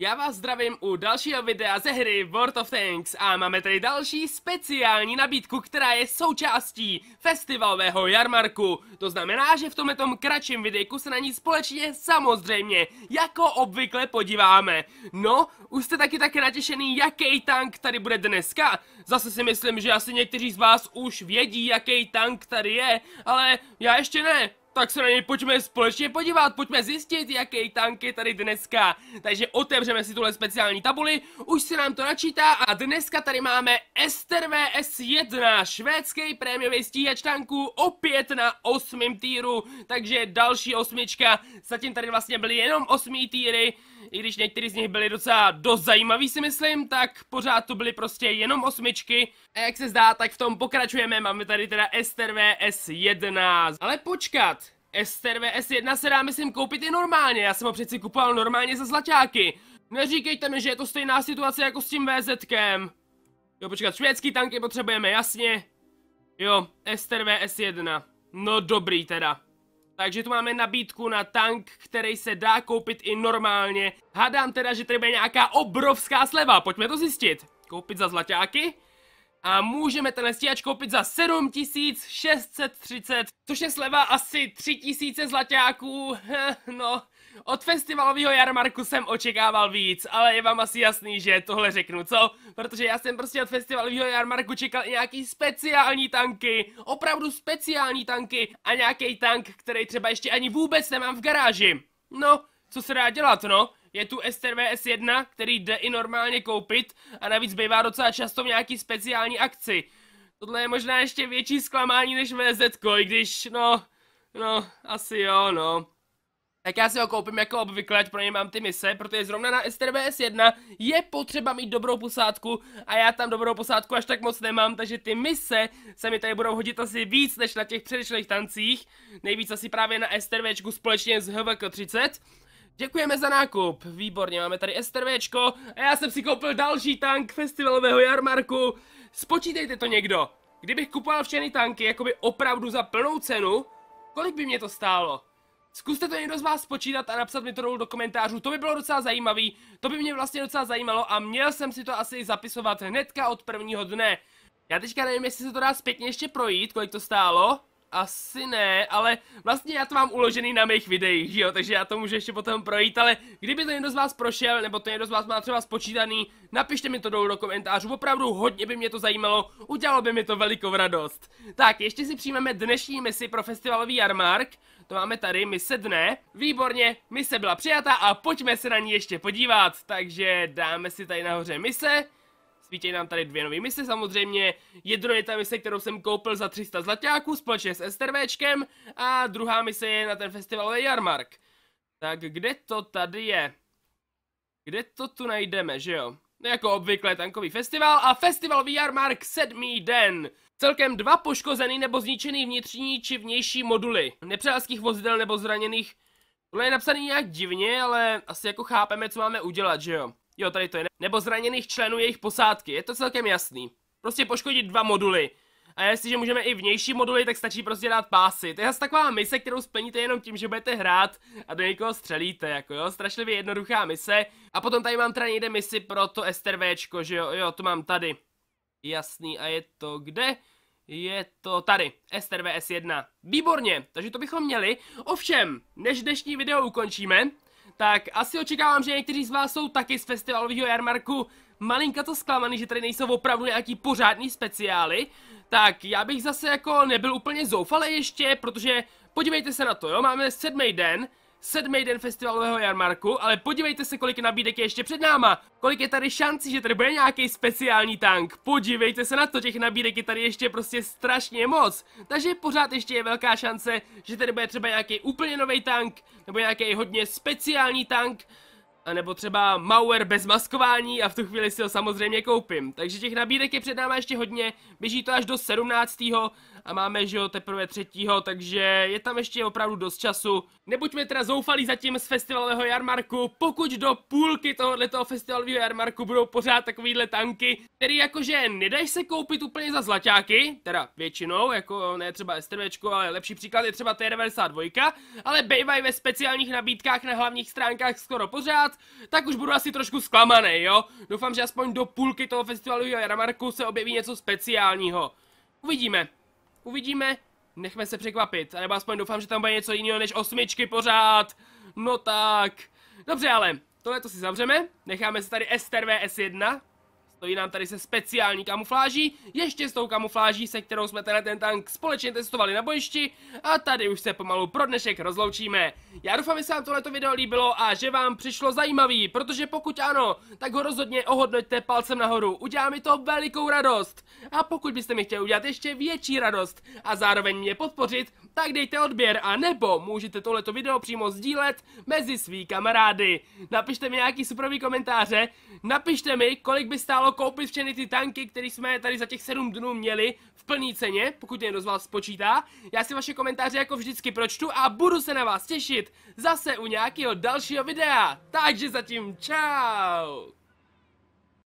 Já vás zdravím u dalšího videa ze hry World of Tanks a máme tady další speciální nabídku, která je součástí festivalového jarmarku. To znamená, že v tomto kratším videjku se na ní společně samozřejmě jako obvykle podíváme. No, už jste taky taky natěšený, jaký tank tady bude dneska? Zase si myslím, že asi někteří z vás už vědí, jaký tank tady je, ale já ještě ne tak se na něj pojďme společně podívat, pojďme zjistit, jaký tank je tady dneska. Takže otevřeme si tuhle speciální tabuli, už se nám to načítá a dneska tady máme Ester VS1, švédský prémiový stíhač tanku, opět na osmém týru, takže další osmička, zatím tady vlastně byly jenom osmý týry, i když některý z nich byly docela dost zajímavý si myslím, tak pořád to byly prostě jenom osmičky. A jak se zdá, tak v tom pokračujeme, máme tady teda Ester VS1. Ale počkat, Ester VS1 se dá myslím koupit i normálně, já jsem ho přeci kupoval normálně za zlaťáky. Neříkejte mi, že je to stejná situace jako s tím VZkem. Jo, počkat, švédský tanky potřebujeme, jasně. Jo, Ester VS1. No dobrý teda. Takže tu máme nabídku na tank, který se dá koupit i normálně. Hádám teda, že tady bude nějaká obrovská sleva, pojďme to zjistit. Koupit za zlaťáky? A můžeme ten stíhač koupit za 7630, což je sleva asi 3000 zlaťáků, no od festivalového jarmarku jsem očekával víc, ale je vám asi jasný, že tohle řeknu, co? Protože já jsem prostě od festivalového jarmarku čekal i nějaký speciální tanky, opravdu speciální tanky a nějaký tank, který třeba ještě ani vůbec nemám v garáži. No, co se dá dělat, no? je tu STRV S1, který jde i normálně koupit a navíc bývá docela často v nějaký speciální akci. Tohle je možná ještě větší zklamání než VZ, i když, no, no, asi jo, no tak já si ho koupím jako obvykle, ať pro něj mám ty mise, protože zrovna na STBS 1 je potřeba mít dobrou posádku a já tam dobrou posádku až tak moc nemám, takže ty mise se mi tady budou hodit asi víc než na těch předešlých tancích, nejvíc asi právě na STBčku společně s HVK 30. Děkujeme za nákup, výborně, máme tady STVčko a já jsem si koupil další tank festivalového jarmarku. Spočítejte to někdo, kdybych kupoval všechny tanky jakoby opravdu za plnou cenu, kolik by mě to stálo? Zkuste to někdo z vás spočítat a napsat mi to dolů do komentářů, to by bylo docela zajímavý, to by mě vlastně docela zajímalo a měl jsem si to asi zapisovat hnedka od prvního dne. Já teďka nevím, jestli se to dá zpětně ještě projít, kolik to stálo asi ne, ale vlastně já to mám uložený na mých videích, že jo, takže já to můžu ještě potom projít, ale kdyby to někdo z vás prošel, nebo to někdo z vás má třeba spočítaný, napište mi to dolů do komentářů, opravdu hodně by mě to zajímalo, udělalo by mi to velikou radost. Tak, ještě si přijmeme dnešní misi pro festivalový jarmark, to máme tady, mise dne, výborně, mise byla přijata a pojďme se na ní ještě podívat, takže dáme si tady nahoře mise, svítějí nám tady dvě nové mise samozřejmě. Jedno je ta mise, kterou jsem koupil za 300 zlatáků společně s STRVčkem a druhá mise je na ten festivalový jarmark. Tak kde to tady je? Kde to tu najdeme, že jo? No, jako obvykle tankový festival a VR Mark sedmý den. Celkem dva poškozený nebo zničený vnitřní či vnější moduly. Nepřátelských vozidel nebo zraněných. Tohle je napsaný nějak divně, ale asi jako chápeme, co máme udělat, že jo? Jo, tady to je. Nebo zraněných členů jejich posádky. Je to celkem jasný. Prostě poškodit dva moduly. A jestliže můžeme i vnější moduly, tak stačí prostě dát pásy. To je asi taková mise, kterou splníte jenom tím, že budete hrát a do někoho střelíte, jako jo, strašlivě jednoduchá mise. A potom tady mám teda někde misi pro to STVčko, že jo, jo, to mám tady. Jasný, a je to kde? Je to tady, stvs S1. Výborně, takže to bychom měli. Ovšem, než dnešní video ukončíme, tak asi očekávám, že někteří z vás jsou taky z festivalového jarmarku malinka to zklamaný, že tady nejsou opravdu nějaký pořádný speciály. Tak já bych zase jako nebyl úplně zoufalý ještě, protože podívejte se na to, jo, máme sedmý den, sedmý den festivalového jarmarku, ale podívejte se, kolik nabídek je ještě před náma. Kolik je tady šancí, že tady bude nějaký speciální tank. Podívejte se na to, těch nabídek je tady ještě prostě strašně moc. Takže pořád ještě je velká šance, že tady bude třeba nějaký úplně nový tank, nebo nějaký hodně speciální tank nebo třeba Mauer bez maskování a v tu chvíli si ho samozřejmě koupím. Takže těch nabídek je před náma ještě hodně, běží to až do 17. a máme, že jo, teprve 3. takže je tam ještě opravdu dost času. Nebuďme teda zoufalí zatím z festivalového jarmarku, pokud do půlky tohoto festivalového jarmarku budou pořád takovýhle tanky, který jakože nedají se koupit úplně za zlaťáky, teda většinou, jako ne třeba STVčko, ale lepší příklad je třeba T92, ale bývají ve speciálních nabídkách na hlavních stránkách skoro pořád, tak už budu asi trošku zklamaný, jo? Doufám, že aspoň do půlky toho festivalu Jaramarku se objeví něco speciálního. Uvidíme. Uvidíme, nechme se překvapit, A nebo aspoň doufám, že tam bude něco jiného než osmičky pořád. No tak. Dobře ale, tohle to si zavřeme, necháme se tady STV S1, Stojí nám tady se speciální kamufláží, ještě s tou kamufláží, se kterou jsme tenhle ten tank společně testovali na bojišti a tady už se pomalu pro dnešek rozloučíme. Já doufám, že se vám tohleto video líbilo a že vám přišlo zajímavý, protože pokud ano, tak ho rozhodně ohodnoťte palcem nahoru, udělá mi to velikou radost. A pokud byste mi chtěli udělat ještě větší radost a zároveň mě podpořit, tak dejte odběr a nebo můžete tohleto video přímo sdílet mezi svý kamarády. Napište mi nějaký superový komentáře, napište mi, kolik by stálo koupit všechny ty tanky, které jsme tady za těch 7 dnů měli v plné ceně, pokud někdo z vás spočítá. Já si vaše komentáře jako vždycky pročtu a budu se na vás těšit zase u nějakého dalšího videa. Takže zatím čau!